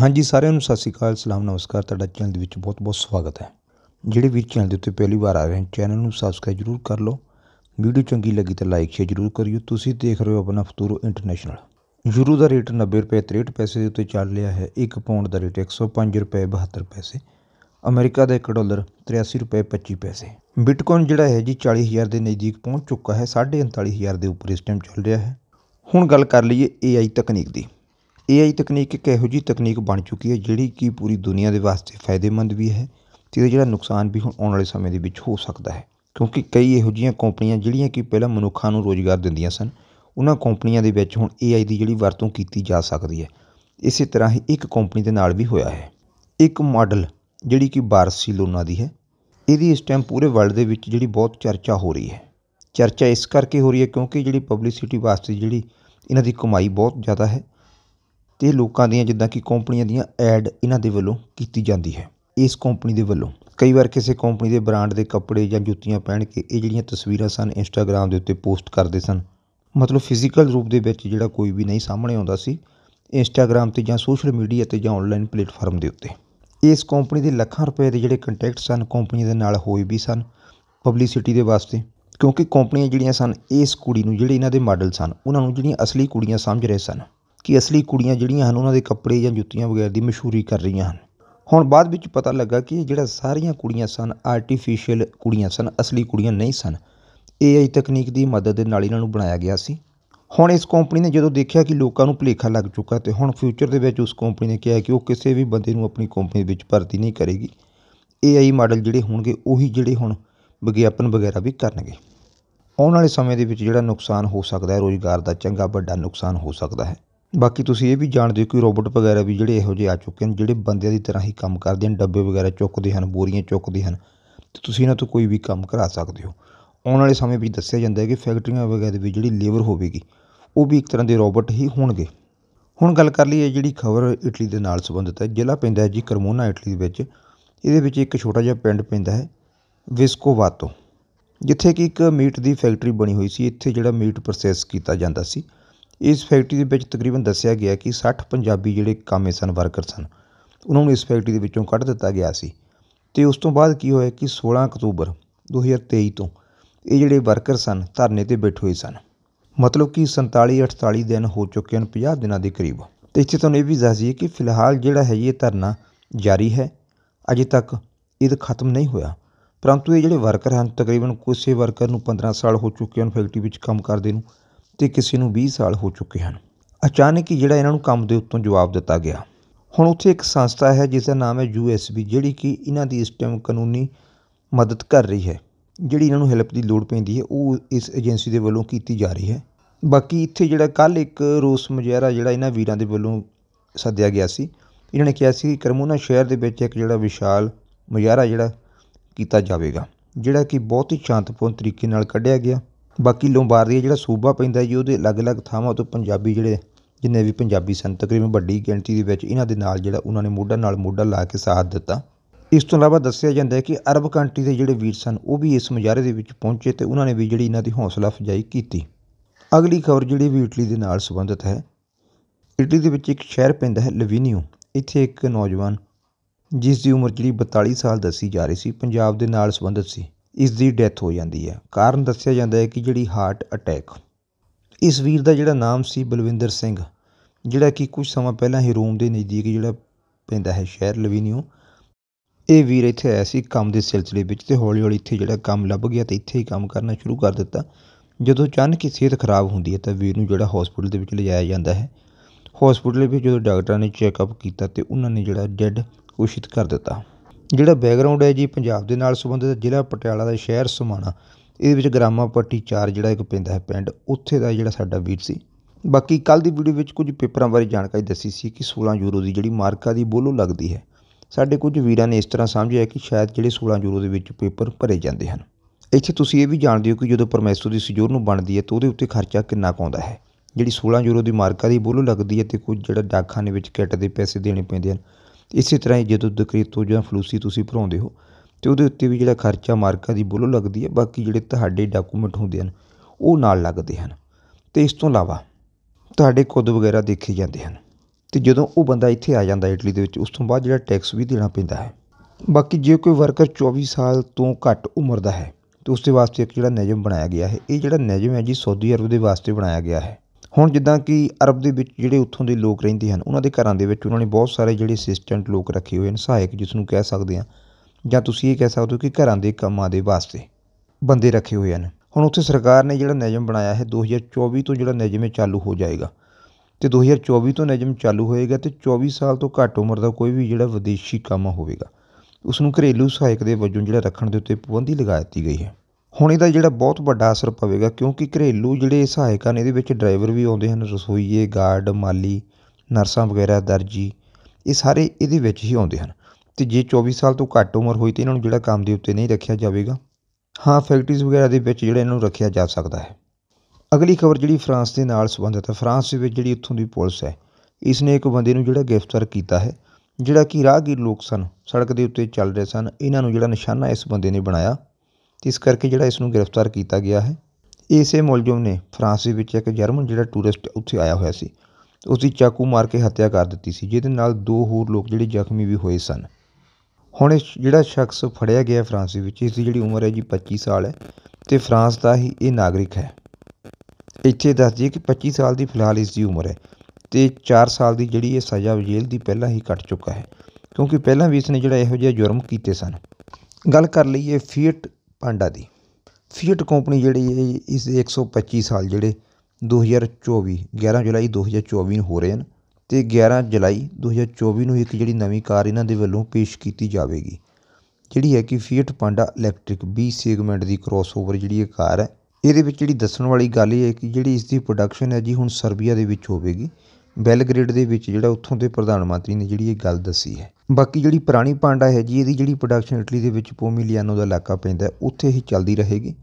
ਹਾਂਜੀ ਸਾਰਿਆਂ ਨੂੰ ਸਤਿ ਸ਼੍ਰੀ ਅਕਾਲ ਸਲਾਮ ਨਮਸਕਾਰ ਤੁਹਾਡਾ ਚੈਨਲ ਦੇ ਵਿੱਚ ਬਹੁਤ ਬਹੁਤ ਸਵਾਗਤ ਹੈ ਜਿਹੜੇ ਵੀ ਚੈਨਲ ਦੇ ਉੱਤੇ ਪਹਿਲੀ ਵਾਰ ਆ ਰਹੇ ਹਨ ਚੈਨਲ ਨੂੰ ਸਬਸਕ੍ਰਾਈਬ ਜ਼ਰੂਰ ਕਰ ਲਓ ਵੀਡੀਓ ਚੰਗੀ ਲੱਗੀ ਤਾਂ ਲਾਈਕ ਸ਼ੇਅਰ ਜ਼ਰੂਰ ਕਰਿਓ ਤੁਸੀਂ ਦੇਖ ਰਹੇ ਹੋ ਆਪਣਾ ਫਤੂਰੋ ਇੰਟਰਨੈਸ਼ਨਲ ਯੂਰੋ ਦਾ ਰੇਟ 90 ਰੁਪਏ 63 ਪੈਸੇ ਦੇ ਉੱਤੇ ਚੱਲ ਰਿਹਾ ਹੈ 1 ਪਾਉਂਡ ਦਾ ਰੇਟ 105 ਰੁਪਏ 72 ਪੈਸੇ ਅਮਰੀਕਾ ਦਾ 1 ਡਾਲਰ 83 ਰੁਪਏ 25 ਪੈਸੇ ਬਿਟਕੋਇਨ ਜਿਹੜਾ ਹੈ ਜੀ 40000 ਦੇ ਨਜ਼ਦੀਕ ਪਹੁੰਚ ਚੁੱਕਾ ਹੈ 45000 ਦੇ ਉੱਪਰ ਇਸ ਟਾਈਮ ਚੱਲ ਰਿਹਾ ਹੈ ਹੁਣ ਗੱਲ ਕਰ ਲਈਏ AI ਤਕਨੀਕ ਦੀ ਏ ਆਈ ਤਕਨੀਕ ਇੱਕ ਇਹੋ ਜਿਹੀ ਤਕਨੀਕ ਬਣ ਚੁੱਕੀ ਹੈ ਜਿਹੜੀ ਕਿ ਪੂਰੀ ਦੁਨੀਆ ਦੇ ਵਾਸਤੇ ਫਾਇਦੇਮੰਦ ਵੀ ਹੈ ਅਤੇ ਇਹਦਾ ਜਿਹੜਾ ਨੁਕਸਾਨ ਵੀ ਹੁਣ ਆਉਣ ਵਾਲੇ ਸਮੇਂ ਦੇ ਵਿੱਚ ਹੋ ਸਕਦਾ ਹੈ ਕਿਉਂਕਿ ਕਈ ਇਹੋ ਜਿਹੀਆਂ ਕੰਪਨੀਆਂ ਜਿਹੜੀਆਂ ਕਿ ਪਹਿਲਾਂ ਮਨੁੱਖਾਂ ਨੂੰ ਰੋਜ਼ਗਾਰ ਦਿੰਦੀਆਂ ਸਨ ਉਹਨਾਂ ਕੰਪਨੀਆਂ ਦੇ ਵਿੱਚ ਹੁਣ ਏ ਆਈ ਦੀ ਜਿਹੜੀ ਵਰਤੋਂ ਕੀਤੀ ਜਾ ਸਕਦੀ ਹੈ ਇਸੇ ਤਰ੍ਹਾਂ ਹੀ ਇੱਕ ਕੰਪਨੀ ਦੇ ਨਾਲ ਵੀ ਹੋਇਆ ਹੈ ਇੱਕ ਮਾਡਲ ਜਿਹੜੀ ਕਿ ਬਾਰਸੀਲੋਨਾ ਦੀ ਹੈ ਇਹਦੀ ਇਸ ਟਾਈਮ ਪੂਰੇ ਵਰਲਡ ਦੇ ਵਿੱਚ ਜਿਹੜੀ ਬਹੁਤ ਚਰਚਾ ਹੋ ਰਹੀ ਹੈ ਚਰਚਾ ਇਸ ਕਰਕੇ ਹੋ ਰਹੀ ਹੈ ਕਿਉਂਕਿ ਜਿਹੜੀ ਪਬਲਿਸਿਟੀ ਵਾਸਤੇ ਜਿਹੜੀ ਇਹਨਾਂ ਦੀ ਕਮਾਈ ਬਹੁਤ ਜ਼ਿਆਦਾ ਹੈ ਤੇ ਲੋਕਾਂ ਦੀਆਂ ਜਿੱਦਾਂ ਕਿ ਕੰਪਨੀਆਂ ਦੀਆਂ ਐਡ ਇਹਨਾਂ ਦੇ ਵੱਲੋਂ ਕੀਤੀ ਜਾਂਦੀ ਹੈ ਇਸ ਕੰਪਨੀ ਦੇ ਵੱਲੋਂ ਕਈ ਵਾਰ ਕਿਸੇ ਕੰਪਨੀ ਦੇ ਬ੍ਰਾਂਡ ਦੇ ਕੱਪੜੇ ਜਾਂ ਜੁੱਤੀਆਂ ਪਹਿਨ ਕੇ ਇਹ ਜਿਹੜੀਆਂ ਤਸਵੀਰਾਂ ਸਨ ਇੰਸਟਾਗ੍ਰam ਦੇ ਉੱਤੇ ਪੋਸਟ ਕਰਦੇ ਸਨ ਮਤਲਬ ਫਿਜ਼ੀਕਲ ਰੂਪ ਦੇ ਵਿੱਚ ਜਿਹੜਾ ਕੋਈ ਵੀ ਨਹੀਂ ਸਾਹਮਣੇ ਆਉਂਦਾ ਸੀ ਇੰਸਟਾਗ੍ਰam ਤੇ ਜਾਂ ਸੋਸ਼ਲ ਮੀਡੀਆ ਤੇ ਜਾਂ ਆਨਲਾਈਨ ਪਲੇਟਫਾਰਮ ਦੇ ਉੱਤੇ ਇਸ ਕੰਪਨੀ ਦੇ ਲੱਖਾਂ ਰੁਪਏ ਦੇ ਜਿਹੜੇ ਕੰਟੈਕਟ ਸਨ ਕੰਪਨੀ ਦੇ ਨਾਲ ਹੋਏ ਵੀ ਸਨ ਪਬਲਿਸਿਟੀ ਦੇ ਵਾਸਤੇ ਕਿਉਂਕਿ ਕੰਪਨੀਆਂ ਜਿਹੜੀਆਂ ਸਨ ਇਸ ਕੁੜੀ ਨੂੰ ਜਿਹੜੇ ਇਹਨਾਂ ਦੇ ਮਾਡਲ ਸਨ ਉਹਨਾਂ ਨੂੰ ਜਿਹੜੀਆਂ ਅਸਲੀ ਕੁੜੀਆਂ ਸਮਝ ਰਹੇ ਸਨ ਕਿ ਅਸਲੀ ਕੁੜੀਆਂ ਜਿਹੜੀਆਂ ਹਨ ਉਹਨਾਂ ਦੇ ਕੱਪੜੇ ਜਾਂ ਜੁੱਤੀਆਂ ਵਗੈਰਾ ਦੀ ਮਸ਼ਹੂਰੀ ਕਰ ਰਹੀਆਂ ਹਨ ਹੁਣ ਬਾਅਦ ਵਿੱਚ ਪਤਾ ਲੱਗਾ ਕਿ ਜਿਹੜਾ ਸਾਰੀਆਂ ਕੁੜੀਆਂ ਸਨ ਆਰਟੀਫੀਸ਼ੀਅਲ ਕੁੜੀਆਂ ਸਨ ਅਸਲੀ ਕੁੜੀਆਂ ਨਹੀਂ ਸਨ ਏਆਈ ਤਕਨੀਕ ਦੀ ਮਦਦ ਦੇ ਨਾਲ ਇਹਨਾਂ ਨੂੰ ਬਣਾਇਆ ਗਿਆ ਸੀ ਹੁਣ ਇਸ ਕੰਪਨੀ ਨੇ ਜਦੋਂ ਦੇਖਿਆ ਕਿ ਲੋਕਾਂ ਨੂੰ ਭੁਲੇਖਾ ਲੱਗ ਚੁੱਕਾ ਤੇ ਹੁਣ ਫਿਊਚਰ ਦੇ ਵਿੱਚ ਉਸ ਕੰਪਨੀ ਨੇ ਕਿਹਾ ਕਿ ਉਹ ਕਿਸੇ ਵੀ ਬੰਦੇ ਨੂੰ ਆਪਣੀ ਕੰਪਨੀ ਵਿੱਚ ਭਰਤੀ ਨਹੀਂ ਕਰੇਗੀ ਏਆਈ ਮਾਡਲ ਜਿਹੜੇ ਹੋਣਗੇ ਉਹੀ ਜਿਹੜੇ ਹੁਣ ਵਿਗਿਆਪਨ ਵਗੈਰਾ ਵੀ ਕਰਨਗੇ ਆਉਣ ਵਾਲੇ ਸਮੇਂ ਦੇ ਵਿੱਚ ਜਿਹੜਾ ਨੁਕਸਾਨ ਹੋ ਸਕਦਾ ਹੈ ਰੋਜ਼ਗਾਰ ਦਾ ਚੰਗਾ ਵੱਡਾ ਨੁਕਸਾਨ ਹੋ ਸਕਦਾ ਹੈ ਬਾਕੀ ਤੁਸੀਂ ਇਹ ਵੀ ਜਾਣਦੇ ਹੋ ਕਿ ਰੋਬੋਟ ਵਗੈਰਾ ਵੀ ਜਿਹੜੇ ਇਹੋ ਜਿਹੇ ਆ ਚੁੱਕੇ ਨੇ ਜਿਹੜੇ ਬੰਦਿਆਂ ਦੀ ਤਰ੍ਹਾਂ ਹੀ ਕੰਮ ਕਰਦੇ ਹਨ ਡੱਬੇ ਵਗੈਰਾ ਚੁੱਕਦੇ ਹਨ ਬੋਰੀਆਂ ਚੁੱਕਦੇ ਹਨ ਅਤੇ ਤੁਸੀਂ ਇਹਨਾਂ ਤੋਂ ਕੋਈ ਵੀ ਕੰਮ ਕਰਾ ਸਕਦੇ ਹੋ ਆਉਣ ਵਾਲੇ ਸਮੇਂ ਵਿੱਚ ਦੱਸਿਆ ਜਾਂਦਾ ਹੈ ਕਿ ਫੈਕਟਰੀਆਂ ਵਗੈਰਾ ਵੀ ਜਿਹੜੀ ਲੇਬਰ ਹੋਵੇਗੀ ਉਹ ਵੀ ਇੱਕ ਤਰ੍ਹਾਂ ਦੇ ਰੋਬੋਟ ਹੀ ਹੋਣਗੇ ਹੁਣ ਗੱਲ ਕਰ ਲਈਏ ਜਿਹੜੀ ਖਬਰ ਇਟਲੀ ਦੇ ਨਾਲ ਸੰਬੰਧਿਤ ਹੈ ਜ਼ਿਲ੍ਹਾ ਪੈਂਦਾ ਹੈ ਜੀ ਕਰਮੋਨਾ ਇਟਲੀ ਦੇ ਵਿੱਚ ਇਹਦੇ ਵਿੱਚ ਇੱਕ ਛੋਟਾ ਜਿਹਾ ਪਿੰਡ ਪੈਂਦਾ ਹੈ ਵਿਸਕੋਵਾਤੋ ਜਿੱਥੇ ਕਿ ਇੱਕ ਮੀਟ ਦੀ ਫੈਕਟਰੀ ਬਣੀ ਹੋਈ ਸੀ ਇੱਥੇ ਜਿਹੜਾ ਮੀਟ ਪ੍ਰੋਸੈਸ ਕੀਤਾ ਜਾਂਦਾ ਸੀ ਇਸ ਫੈਕਟਰੀ ਦੇ ਵਿੱਚ ਤਕਰੀਬਨ ਦੱਸਿਆ ਗਿਆ ਕਿ 60 ਪੰਜਾਬੀ ਜਿਹੜੇ ਕਾਮੇ ਸਨ ਵਰਕਰ ਸਨ ਉਹਨਾਂ ਨੂੰ ਇਸ ਫੈਕਟਰੀ ਦੇ ਵਿੱਚੋਂ ਕੱਢ ਦਿੱਤਾ ਗਿਆ ਸੀ ਤੇ ਉਸ ਤੋਂ ਬਾਅਦ ਕੀ ਹੋਇਆ ਕਿ 16 ਅਕਤੂਬਰ 2023 ਤੋਂ ਇਹ ਜਿਹੜੇ ਵਰਕਰ ਸਨ ਧਰਨੇ 'ਤੇ ਬੈਠੇ ਹੋਏ ਸਨ ਮਤਲਬ ਕਿ 47 48 ਦਿਨ ਹੋ ਚੁੱਕੇ ਹਨ 50 ਦਿਨਾਂ ਦੇ ਕਰੀਬ ਤੇ ਇੱਥੇ ਤੁਹਾਨੂੰ ਇਹ ਵੀ ਦੱਸ ਦਈਏ ਕਿ ਫਿਲਹਾਲ ਜਿਹੜਾ ਹੈ ਇਹ ਧਰਨਾ ਜਾਰੀ ਹੈ ਅਜੇ ਤੱਕ ਇਹ ਖਤਮ ਨਹੀਂ ਹੋਇਆ ਪਰੰਤੂ ਇਹ ਜਿਹੜੇ ਵਰਕਰ ਹਨ ਤਕਰੀਬਨ ਕੁਝੇ ਵਰਕਰ ਨੂੰ 15 ਸਾਲ ਹੋ ਚੁੱਕੇ ਹਨ ਫੈਕਟਰੀ ਵਿੱਚ ਕੰਮ ਕਰਦੇ ਨੂੰ ਤੇ ਕਿਸੇ ਨੂੰ 20 ਸਾਲ ਹੋ ਚੁੱਕੇ ਹਨ ਅਚਾਨਕ ਹੀ ਜਿਹੜਾ ਇਹਨਾਂ ਨੂੰ ਕੰਮ ਦੇ ਉੱਤੋਂ ਜਵਾਬ ਦਿੱਤਾ ਗਿਆ ਹੁਣ ਉੱਥੇ ਇੱਕ ਸੰਸਥਾ ਹੈ ਜਿਸ ਦਾ ਨਾਮ ਹੈ ਯੂ ਐਸ ਬੀ ਜਿਹੜੀ ਕਿ ਇਹਨਾਂ ਦੀ ਇਸ ਟਾਈਮ ਕਾਨੂੰਨੀ ਮਦਦ ਕਰ ਰਹੀ ਹੈ ਜਿਹੜੀ ਇਹਨਾਂ ਨੂੰ ਹੈਲਪ ਦੀ ਲੋੜ ਪੈਂਦੀ ਹੈ ਉਹ ਇਸ ਏਜੰਸੀ ਦੇ ਵੱਲੋਂ ਕੀਤੀ ਜਾ ਰਹੀ ਹੈ ਬਾਕੀ ਇੱਥੇ ਜਿਹੜਾ ਕੱਲ ਇੱਕ ਰੋਸ ਮੁਜ਼ਾਹਰਾ ਜਿਹੜਾ ਇਹਨਾਂ ਵੀਰਾਂ ਦੇ ਵੱਲੋਂ ਸੱਦਿਆ ਗਿਆ ਸੀ ਇਹਨਾਂ ਨੇ ਕਿਹਾ ਸੀ ਕਿ ਕਰਮੂਨਾ ਸ਼ਹਿਰ ਦੇ ਵਿੱਚ ਇੱਕ ਜਿਹੜਾ ਵਿਸ਼ਾਲ ਮੁਜ਼ਾਹਰਾ ਜਿਹੜਾ ਕੀਤਾ ਜਾਵੇਗਾ ਜਿਹੜਾ ਕਿ ਬਹੁਤ ਹੀ ਸ਼ਾਂਤਪੂਰਨ ਤਰੀਕੇ ਨਾਲ ਕੱਢਿਆ ਗਿਆ ਬਾਕੀ ਲੰਬਾਰਦੀਆ ਜਿਹੜਾ ਸੂਬਾ ਪੈਂਦਾ ਜੀ ਉਹਦੇ ਅਲੱਗ-ਅਲੱਗ ਥਾਵਾਂ ਤੋਂ ਪੰਜਾਬੀ ਜਿਹੜੇ ਜਿੰਨੇ ਵੀ ਪੰਜਾਬੀ ਸਨ ਤਕਰੀਬਨ ਵੱਡੀ ਗਿਣਤੀ ਦੇ ਵਿੱਚ ਇਹਨਾਂ ਦੇ ਨਾਲ ਜਿਹੜਾ ਉਹਨਾਂ ਨੇ ਮੋਢਾ ਨਾਲ ਮੋਢਾ ਲਾ ਕੇ ਸਾਥ ਦਿੱਤਾ ਇਸ ਤੋਂ ਇਲਾਵਾ ਦੱਸਿਆ ਜਾਂਦਾ ਹੈ ਕਿ ਅਰਬ ਕੰਟਰੀ ਦੇ ਜਿਹੜੇ ਵੀਰ ਸਨ ਉਹ ਵੀ ਇਸ ਮੁਜ਼ਾਹਰੇ ਦੇ ਵਿੱਚ ਪਹੁੰਚੇ ਤੇ ਉਹਨਾਂ ਨੇ ਵੀ ਜਿਹੜੀ ਇਹਨਾਂ ਦੀ ਹੌਸਲਾ ਫਜਾਈ ਕੀਤੀ ਅਗਲੀ ਖਬਰ ਜਿਹੜੀ ਵੀ ਇਟਲੀ ਦੇ ਨਾਲ ਸੰਬੰਧਿਤ ਹੈ ਇਟਲੀ ਦੇ ਵਿੱਚ ਇੱਕ ਸ਼ਹਿਰ ਪੈਂਦਾ ਹੈ ਲਵੀਨੀਓ ਇੱਥੇ ਇੱਕ ਨੌਜਵਾਨ ਜਿਸ ਦੀ ਉਮਰ ਜਿਹੜੀ 42 ਸਾਲ ਦੱਸੀ ਜਾ ਰਹੀ ਸੀ ਪੰਜਾਬ ਦੇ ਨਾਲ ਸੰਬੰਧਿਤ ਸੀ ਇਸ ਦੀ ਡੈਥ ਹੋ ਜਾਂਦੀ ਹੈ ਕਾਰਨ ਦੱਸਿਆ ਜਾਂਦਾ ਹੈ ਕਿ ਜਿਹੜੀ ਹਾਰਟ ਅਟੈਕ ਇਸ ਵੀਰ ਦਾ ਜਿਹੜਾ ਨਾਮ ਸੀ ਬਲਵਿੰਦਰ ਸਿੰਘ ਜਿਹੜਾ ਕਿ ਕੁਝ ਸਮਾਂ ਪਹਿਲਾਂ ਹੀ ਰੂਮ ਦੇ ਨਜ਼ਦੀਕ ਜਿਹੜਾ ਪੈਂਦਾ ਹੈ ਸ਼ਹਿਰ ਲਵੀਨਿਓ ਇਹ ਵੀਰ ਇੱਥੇ ਆਇਆ ਸੀ ਕੰਮ ਦੇ ਸਿਲਸਿਲੇ ਵਿੱਚ ਤੇ ਹੌਲੀ ਹੌਲੀ ਇੱਥੇ ਜਿਹੜਾ ਕੰਮ ਲੱਭ ਗਿਆ ਤੇ ਇੱਥੇ ਹੀ ਕੰਮ ਕਰਨਾ ਸ਼ੁਰੂ ਕਰ ਦਿੱਤਾ ਜਦੋਂ ਚੰਨ ਕੀ ਸਿਹਤ ਖਰਾਬ ਹੁੰਦੀ ਹੈ ਤਾਂ ਵੀਰ ਨੂੰ ਜਿਹੜਾ ਹਸਪੀਟਲ ਦੇ ਵਿੱਚ ਲਿਜਾਇਆ ਜਾਂਦਾ ਹੈ ਹਸਪੀਟਲ ਵਿੱਚ ਜਦੋਂ ਡਾਕਟਰਾਂ ਨੇ ਚੈੱਕਅਪ ਕੀਤਾ ਤੇ ਉਹਨਾਂ ਨੇ ਜਿਹੜਾ ਡੈੱਡ ਘੋਸ਼ਿਤ ਕਰ ਦਿੱਤਾ ਜਿਹੜਾ ਬੈਕਗ੍ਰਾਉਂਡ ਹੈ ਜੀ ਪੰਜਾਬ ਦੇ ਨਾਲ ਸੰਬੰਧਿਤ ਜ਼ਿਲ੍ਹਾ ਪਟਿਆਲਾ ਦਾ ਸ਼ਹਿਰ ਸਮਾਣਾ ਇਹਦੇ ਵਿੱਚ ਗ੍ਰਾਮਾ ਪੱਟੀ 4 ਜਿਹੜਾ ਇੱਕ ਪਿੰਡ ਹੈ ਪਿੰਡ ਉੱਥੇ ਦਾ ਜਿਹੜਾ ਸਾਡਾ ਵੀਰ ਸੀ ਬਾਕੀ ਕੱਲ ਦੀ ਵੀਡੀਓ ਵਿੱਚ ਕੁਝ ਪੇਪਰਾਂ ਬਾਰੇ ਜਾਣਕਾਰੀ ਦੱਸੀ ਸੀ ਕਿ 16 ਯੂਰੋ ਦੀ ਜਿਹੜੀ ਮਾਰਕਾ ਦੀ ਬੋਲੋ ਲੱਗਦੀ ਹੈ ਸਾਡੇ ਕੁਝ ਵੀਰਾਂ ਨੇ ਇਸ ਤਰ੍ਹਾਂ ਸਮਝਿਆ ਕਿ ਸ਼ਾਇਦ ਜਿਹੜੇ 16 ਯੂਰੋ ਦੇ ਵਿੱਚ ਪੇਪਰ ਭਰੇ ਜਾਂਦੇ ਹਨ ਇੱਥੇ ਤੁਸੀਂ ਇਹ ਵੀ ਜਾਣਦੇ ਹੋ ਕਿ ਜਦੋਂ ਪਰਮੇਸ਼ਰ ਦੀ ਸਜੂਰ ਨੂੰ ਬਣਦੀ ਹੈ ਤਾਂ ਉਹਦੇ ਉੱਤੇ ਖਰਚਾ ਕਿੰਨਾ ਆਉਂਦਾ ਹੈ ਜਿਹੜੀ 16 ਯੂਰੋ ਦੀ ਮਾਰਕਾ ਦੀ ਬੋਲੋ ਲੱਗਦੀ ਹੈ ਤੇ ਕੁਝ ਜਿਹੜਾ ਡਾਕਖਾਨੇ ਵਿੱਚ ਕਿੱਟ ਦੇ ਪੈਸੇ ਦੇਣੇ ਪੈਂਦੇ ਹਨ ਇਸੇ ਤਰ੍ਹਾਂ ਹੀ ਜਦੋਂ ਦਕਰੀਤੋ ਜਾਂ ਫਲੂਸੀ ਤੁਸੀਂ ਭਰਾਉਂਦੇ ਹੋ ਤੇ ਉਹਦੇ ਉੱਤੇ ਵੀ ਜਿਹੜਾ ਖਰਚਾ ਮਾਰਕਾ ਦੀ ਬੋਲੋ ਲੱਗਦੀ ਹੈ ਬਾਕੀ ਜਿਹੜੇ ਤੁਹਾਡੇ ਡਾਕੂਮੈਂਟ ਹੁੰਦੇ ਹਨ ਉਹ ਨਾਲ ਲੱਗਦੇ ਹਨ ਤੇ ਇਸ ਤੋਂ ਇਲਾਵਾ ਤੁਹਾਡੇ ਖੁਦ ਵਗੈਰਾ ਦੇਖੇ ਜਾਂਦੇ ਹਨ ਤੇ ਜਦੋਂ ਉਹ ਬੰਦਾ ਇੱਥੇ ਆ ਜਾਂਦਾ ਇਟਲੀ ਦੇ ਵਿੱਚ ਉਸ ਤੋਂ ਬਾਅਦ ਜਿਹੜਾ ਟੈਕਸ ਵੀ ਦੇਣਾ ਪੈਂਦਾ ਹੈ ਬਾਕੀ ਜੇ ਕੋਈ ਵਰਕਰ 24 ਸਾਲ ਤੋਂ ਘੱਟ ਉਮਰ ਦਾ ਹੈ ਤੇ ਉਸ ਦੇ ਵਾਸਤੇ ਇੱਕ ਜਿਹੜਾ ਨਿਯਮ ਬਣਾਇਆ ਗਿਆ ਹੈ ਇਹ ਜਿਹੜਾ ਨਿਯਮ ਹੈ ਜੀ ਸਾਊਦੀ ਅਰਬ ਦੇ ਵਾਸਤੇ ਬਣਾਇਆ ਗਿਆ ਹੈ ਹੁਣ ਜਿੱਦਾਂ ਕਿ ਅਰਬ ਦੇ ਵਿੱਚ ਜਿਹੜੇ ਉੱਥੋਂ ਦੇ ਲੋਕ ਰਹਿੰਦੇ ਹਨ ਉਹਨਾਂ ਦੇ ਘਰਾਂ ਦੇ ਵਿੱਚ ਉਹਨਾਂ ਨੇ ਬਹੁਤ ਸਾਰੇ ਜਿਹੜੇ ਅਸਿਸਟੈਂਟ ਲੋਕ ਰੱਖੇ ਹੋਏ ਹਨ ਸਹਾਇਕ ਜਿਸ ਨੂੰ ਕਹਿ ਸਕਦੇ ਹਾਂ ਜਾਂ ਤੁਸੀਂ ਇਹ ਕਹਿ ਸਕਦੇ ਹੋ ਕਿ ਘਰਾਂ ਦੇ ਕੰਮਾਂ ਦੇ ਵਾਸਤੇ ਬੰਦੇ ਰੱਖੇ ਹੋਏ ਹਨ ਹੁਣ ਉੱਥੇ ਸਰਕਾਰ ਨੇ ਜਿਹੜਾ ਨਿਯਮ ਬਣਾਇਆ ਹੈ 2024 ਤੋਂ ਜਿਹੜਾ ਨਿਯਮ ਹੈ ਚਾਲੂ ਹੋ ਜਾਏਗਾ ਤੇ 2024 ਤੋਂ ਨਿਯਮ ਚਾਲੂ ਹੋਏਗਾ ਤੇ 24 ਸਾਲ ਤੋਂ ਘੱਟ ਉਮਰ ਦਾ ਕੋਈ ਵੀ ਜਿਹੜਾ ਵਿਦੇਸ਼ੀ ਕੰਮ ਹੋਵੇਗਾ ਉਸ ਨੂੰ ਘਰੇਲੂ ਸਹਾਇਕ ਦੇ ਵਜੋਂ ਜਿਹੜਾ ਰੱਖਣ ਦੇ ਉੱਤੇ ਪਾਬੰਦੀ ਲਗਾ ਦਿੱਤੀ ਗਈ ਹੈ ਹੁਣ ਇਹਦਾ ਜਿਹੜਾ ਬਹੁਤ ਵੱਡਾ ਅਸਰ ਪਵੇਗਾ ਕਿਉਂਕਿ ਘਰੇਲੂ ਜਿਹੜੇ ਸਹਾਇਕ ਹਨ ਇਹਦੇ ਵਿੱਚ ਡਰਾਈਵਰ ਵੀ ਆਉਂਦੇ ਹਨ ਰਸੋਈਏ ਗਾਰਡ ਮਾਲੀ ਨਰਸਾਂ ਵਗੈਰਾ ਦਰਜੀ ਇਹ ਸਾਰੇ ਇਹਦੇ ਵਿੱਚ ਹੀ ਆਉਂਦੇ ਹਨ ਤੇ ਜੇ 24 ਸਾਲ ਤੋਂ ਘੱਟ ਉਮਰ ਹੋਈ ਤੇ ਇਹਨਾਂ ਨੂੰ ਜਿਹੜਾ ਕੰਮ ਦੇ ਉੱਤੇ ਨਹੀਂ ਰੱਖਿਆ ਜਾਵੇਗਾ ਹਾਂ ਫੈਕਟਰੀਜ਼ ਵਗੈਰਾ ਦੇ ਵਿੱਚ ਜਿਹੜਾ ਇਹਨਾਂ ਨੂੰ ਰੱਖਿਆ ਜਾ ਸਕਦਾ ਹੈ ਅਗਲੀ ਖਬਰ ਜਿਹੜੀ ਫਰਾਂਸ ਦੇ ਨਾਲ ਸੰਬੰਧਿਤ ਹੈ ਫਰਾਂਸ ਦੇ ਵਿੱਚ ਜਿਹੜੀ ਉੱਥੋਂ ਦੀ ਪੁਲਿਸ ਹੈ ਇਸ ਨੇ ਇੱਕ ਬੰਦੇ ਨੂੰ ਜਿਹੜਾ ਗ੍ਰਿਫਤਾਰ ਕੀਤਾ ਹੈ ਜਿਹੜਾ ਕਿ ਰਾਹਗੀਰ ਲੋਕ ਸਨ ਸੜਕ ਦੇ ਉੱਤੇ ਚੱਲ ਰਹੇ ਸਨ ਇਹਨਾਂ ਨੂੰ ਜਿਹੜਾ ਨਿਸ਼ਾਨਾ ਇਸ ਬੰਦੇ ਨੇ ਬਣਾਇਆ ਇਸ ਕਰਕੇ ਜਿਹੜਾ ਇਸ ਨੂੰ ਗ੍ਰਿਫਤਾਰ ਕੀਤਾ ਗਿਆ ਹੈ ਇਸੇ ਮੁਲਜ਼ਮ ਨੇ ਫਰਾਂਸ ਦੇ ਵਿੱਚ ਇੱਕ ਜਰਮਨ ਜਿਹੜਾ ਟੂਰਿਸਟ ਉੱਥੇ ਆਇਆ ਹੋਇਆ ਸੀ ਉਸ ਦੀ ਚਾਕੂ ਮਾਰ ਕੇ ਹੱਤਿਆ ਕਰ ਦਿੱਤੀ ਸੀ ਜਿਹਦੇ ਨਾਲ ਦੋ ਹੋਰ ਲੋਕ ਜਿਹੜੇ ਜ਼ਖਮੀ ਵੀ ਹੋਏ ਸਨ ਹੁਣ ਇਸ ਜਿਹੜਾ ਸ਼ਖਸ ਫੜਿਆ ਗਿਆ ਫਰਾਂਸ ਦੇ ਵਿੱਚ ਇਸ ਦੀ ਜਿਹੜੀ ਉਮਰ ਹੈ ਜੀ 25 ਸਾਲ ਹੈ ਤੇ ਫਰਾਂਸ ਦਾ ਹੀ ਇਹ ਨਾਗਰਿਕ ਹੈ ਇੱਥੇ ਦੱਸ ਦਈਏ ਕਿ 25 ਸਾਲ ਦੀ ਫਿਲਹਾਲ ਇਸ ਦੀ ਉਮਰ ਹੈ ਤੇ 4 ਸਾਲ ਦੀ ਜਿਹੜੀ ਇਹ ਸਜ਼ਾ ਜੇਲ੍ਹ ਦੀ ਪਹਿਲਾਂ ਹੀ ਕੱਟ ਚੁੱਕਾ ਹੈ ਕਿਉਂਕਿ ਪਹਿਲਾਂ ਵੀ ਇਸ ਨੇ ਜਿਹੜਾ ਇਹੋ ਜਿਹਾ ਜੁਰਮ ਕੀਤੇ ਸਨ ਗੱਲ ਕਰ ਲਈਏ ਫੀਟ ਪਾਂਡਾ ਦੀ ਫੀਟ ਕੰਪਨੀ ਜਿਹੜੀ ਹੈ ਇਸ ਦੇ 125 ਸਾਲ ਜਿਹੜੇ 2024 11 ਜੁਲਾਈ 2024 ਨੂੰ ਹੋ ਰਹੇ ਹਨ ਤੇ 11 ਜੁਲਾਈ 2024 ਨੂੰ ਇੱਕ ਜਿਹੜੀ ਨਵੀਂ ਕਾਰ ਇਹਨਾਂ ਦੇ ਵੱਲੋਂ ਪੇਸ਼ ਕੀਤੀ ਜਾਵੇਗੀ ਜਿਹੜੀ ਹੈ ਕਿ Fiat Panda electric B segment ਦੀ ਕ੍ਰੋਸਓਵਰ ਜਿਹੜੀ ਇਹ ਕਾਰ ਹੈ ਇਹਦੇ ਵਿੱਚ ਜਿਹੜੀ ਦੱਸਣ ਵਾਲੀ ਗੱਲ ਇਹ ਹੈ ਕਿ ਜਿਹੜੀ ਇਸ ਦੀ ਪ੍ਰੋਡਕਸ਼ਨ ਹੈ ਜੀ ਹੁਣ ਸਰਬੀਆ ਦੇ ਵਿੱਚ ਹੋਵੇਗੀ ਬੈਲਗ੍ਰੇਡ ਦੇ ਵਿੱਚ ਜਿਹੜਾ ਉੱਥੋਂ ਦੇ ਪ੍ਰਧਾਨ ਮੰਤਰੀ ਨੇ ਜਿਹੜੀ ਇਹ ਗੱਲ ਦੱਸੀ ਹੈ ਬਾਕੀ ਜਿਹੜੀ ਪੁਰਾਣੀ ਪਾਂਡਾ ਹੈ ਜੀ ਇਹਦੀ ਜਿਹੜੀ ਪ੍ਰੋਡਕਸ਼ਨ ਇਟਲੀ ਦੇ ਵਿੱਚ ਪੋਮੀਲੀਆਨੋ ਦਾ ਇਲਾਕਾ ਪੈਂਦਾ ਉੱਥੇ ਹੀ ਚੱਲਦੀ ਰਹੇਗੀ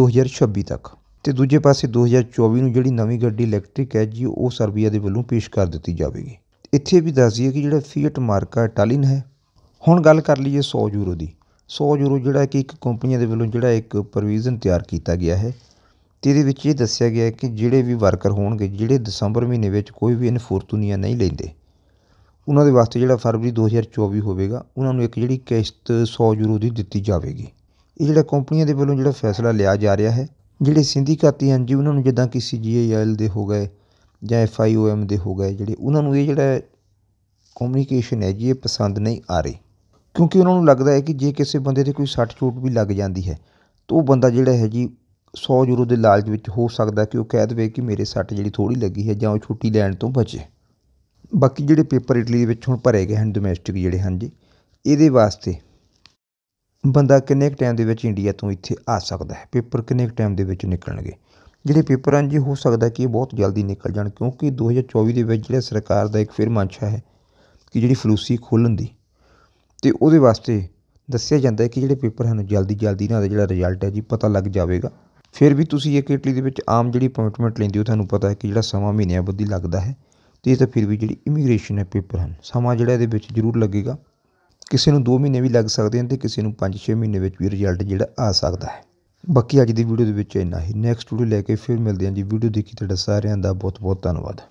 2026 ਤੱਕ ਤੇ ਦੂਜੇ ਪਾਸੇ 2024 ਨੂੰ ਜਿਹੜੀ ਨਵੀਂ ਗੱਡੀ ਇਲੈਕਟ੍ਰਿਕ ਹੈ ਜੀ ਉਹ ਸਰਬੀਆ ਦੇ ਵੱਲੋਂ ਪੇਸ਼ ਕਰ ਦਿੱਤੀ ਜਾਵੇਗੀ ਇੱਥੇ ਵੀ ਦੱਸ ਦਈਏ ਕਿ ਜਿਹੜਾ ਫੀਟ ਮਾਰਕਾ ਟਾਲਿਨ ਹੈ ਹੁਣ ਗੱਲ ਕਰ ਲਈਏ 100 ਯੂਰੋ ਦੀ 100 ਯੂਰੋ ਜਿਹੜਾ ਕਿ ਇੱਕ ਕੰਪਨੀਆਂ ਦੇ ਵੱਲੋਂ ਜਿਹੜਾ ਇੱਕ ਪ੍ਰੋਵੀਜ਼ਨ ਤਿਆਰ ਕੀਤਾ ਗਿਆ ਹੈ ਅਤੇ ਇਹਦੇ ਵਿੱਚ ਇਹ ਦੱਸਿਆ ਗਿਆ ਕਿ ਜਿਹੜੇ ਵੀ ਵਰਕਰ ਹੋਣਗੇ ਜਿਹੜੇ ਦਸੰਬਰ ਮਹੀਨੇ ਵਿੱਚ ਕੋਈ ਵੀ ਅਨਫੋਰਤੂਨੀਆਂ ਨਹੀਂ ਲੈਂਦੇ ਉਹਨਾਂ ਦੇ ਵਾਸਤੇ ਜਿਹੜਾ ਫਰਵਰੀ ਦੋ ਹਜ਼ਾਰ ਚੌਵੀ ਹੋਵੇਗਾ ਉਹਨਾਂ ਨੂੰ ਇੱਕ ਜਿਹੜੀ ਕਿਸ਼ਤ ਸੌ ਯੂਰੋ ਦੀ ਦਿੱਤੀ ਜਾਵੇਗੀ ਇਹ ਜਿਹੜਾ ਕੰਪਨੀਆਂ ਦੇ ਵੱਲੋਂ ਜਿਹੜਾ ਫੈਸਲਾ ਲਿਆ ਜਾ ਰਿਹਾ ਹੈ ਜਿਹੜੇ ਸਿੰਧੀਕਾਤੀ ਹਨ ਜੀ ਉਹਨਾਂ ਨੂੰ ਜਿੱਦਾਂ ਕਿ ਸੀ ਜੀ ਆਈ ਦੇ ਹੋ ਗਏ ਜਾਂ ਐਫਆਈਓਐਮ ਆਈ ਓ ਦੇ ਹੋ ਗਏ ਜਿਹੜੇ ਉਹਨਾਂ ਨੂੰ ਇਹ ਜਿਹੜਾ ਕਮਿਊਨੀਕੇਸ਼ਨ ਹੈ ਜੀ ਇਹ ਪਸੰਦ ਨਹੀਂ ਆ ਰਹੀ ਕਿਉਂਕਿ ਉਹਨਾਂ ਨੂੰ ਲੱਗਦਾ ਹੈ ਕਿ ਜੇ ਕਿਸੇ ਬੰਦੇ ਤੇ ਕੋਈ ਸੱਟ ਚੋਟ ਵੀ ਲੱਗ ਜਾਂਦੀ ਹੈ ਤਾਂ ਉਹ ਬੰਦਾ ਜਿਹੜਾ ਹੈ ਜੀ 100 ਯੂਰੋ ਦੇ ਲਾਲਚ ਵਿੱਚ ਹੋ ਸਕਦਾ ਕਿ ਉਹ ਕਹਿ ਦੇਵੇ ਕਿ ਮੇਰੇ ਸੱਟ ਜਿਹੜੀ ਥੋੜੀ ਲੱਗੀ ਹੈ ਜਾਂ ਉਹ ਛੁੱਟੀ ਲੈਣ ਤੋਂ ਬਚੇ ਬਾਕੀ ਜਿਹੜੇ ਪੇਪਰ ਇਟਲੀ ਦੇ ਵਿੱਚ ਹੁਣ ਭਰੇ ਗਏ ਹਨ ਡੋਮੈਸਟਿਕ ਜਿਹੜੇ ਹਨ ਜੀ ਇਹਦੇ ਵਾਸਤੇ ਬੰਦਾ ਕਿੰਨੇ ਟਾਈਮ ਦੇ ਵਿੱਚ ਇੰਡੀਆ ਤੋਂ ਇੱਥੇ ਆ ਸਕਦਾ ਹੈ ਪੇਪਰ ਕਿੰਨੇ ਟਾਈਮ ਦੇ ਵਿੱਚ ਨਿਕਲਣਗੇ ਜਿਹੜੇ ਪੇਪਰ ਹਨ ਜੀ ਹੋ ਸਕਦਾ ਕਿ ਇਹ ਬਹੁਤ ਜਲਦੀ ਨਿਕਲ ਜਾਣ ਕਿਉਂਕਿ 2024 ਦੇ ਵਿੱਚ ਜਿਹੜਾ ਸਰਕਾਰ ਦਾ ਇੱਕ ਫਿਰ ਮੰਸ਼ਾ ਹੈ ਕਿ ਜਿਹੜੀ ਫਲੂਸੀ ਖੋਲਣ ਦੀ ਤੇ ਉਹਦੇ ਵਾਸਤੇ ਦੱਸਿਆ ਜਾਂਦਾ ਹੈ ਕਿ ਜਿਹੜੇ ਪੇਪਰ ਹਨ ਜਲਦੀ ਜਲਦੀ ਨਾਲ ਜਿਹੜਾ ਰਿਜ਼ਲਟ ਹੈ ਜੀ ਪਤਾ ਲੱਗ ਜਾਵੇਗਾ ਫਿਰ ਵੀ ਤੁਸੀਂ ਇੱਕ ਇਟਲੀ ਦੇ ਵਿੱਚ ਆਮ ਜਿਹੜੀ ਅਪਾਇੰਟਮੈਂਟ ਲੈਂਦੇ ਹੋ ਤੁਹਾਨੂੰ ਪਤਾ ਹੈ ਕਿ ਜਿਹੜਾ ਸਮਾਂ ਮਹੀਨਿਆਂ ਬੱਧੀ ਲੱਗਦਾ ਹੈ ਤੇ ਇਹ ਤਾਂ ਫਿਰ ਵੀ ਜਿਹੜੀ ਇਮੀਗ੍ਰੇਸ਼ਨ ਹੈ ਪੇਪਰ ਹਨ ਸਮਾਂ ਜਿਹੜਾ ਇਹਦੇ ਵਿੱਚ ਜ਼ਰੂਰ ਲੱਗੇਗਾ ਕਿਸੇ ਨੂੰ 2 ਮਹੀਨੇ ਵੀ ਲੱਗ ਸਕਦੇ ਹਨ ਤੇ ਕਿਸੇ ਨੂੰ 5-6 ਮਹੀਨੇ ਵਿੱਚ ਵੀ ਰਿਜ਼ਲਟ ਜਿਹੜਾ ਆ ਸਕਦਾ ਹੈ ਬਾਕੀ ਅੱਜ ਦੀ ਵੀਡੀਓ ਦੇ ਵਿੱਚ ਇੰਨਾ ਹੀ ਨੈਕਸਟ ਵੀਡੀਓ ਲੈ ਕੇ ਫਿਰ ਮਿਲਦੇ ਹਾਂ ਜੀ ਵੀਡੀਓ ਦੇਖੀ ਤੁਹਾਡਾ ਸਾਰਿਆਂ ਦਾ ਬਹੁਤ ਬਹੁਤ ਧੰਨਵਾਦ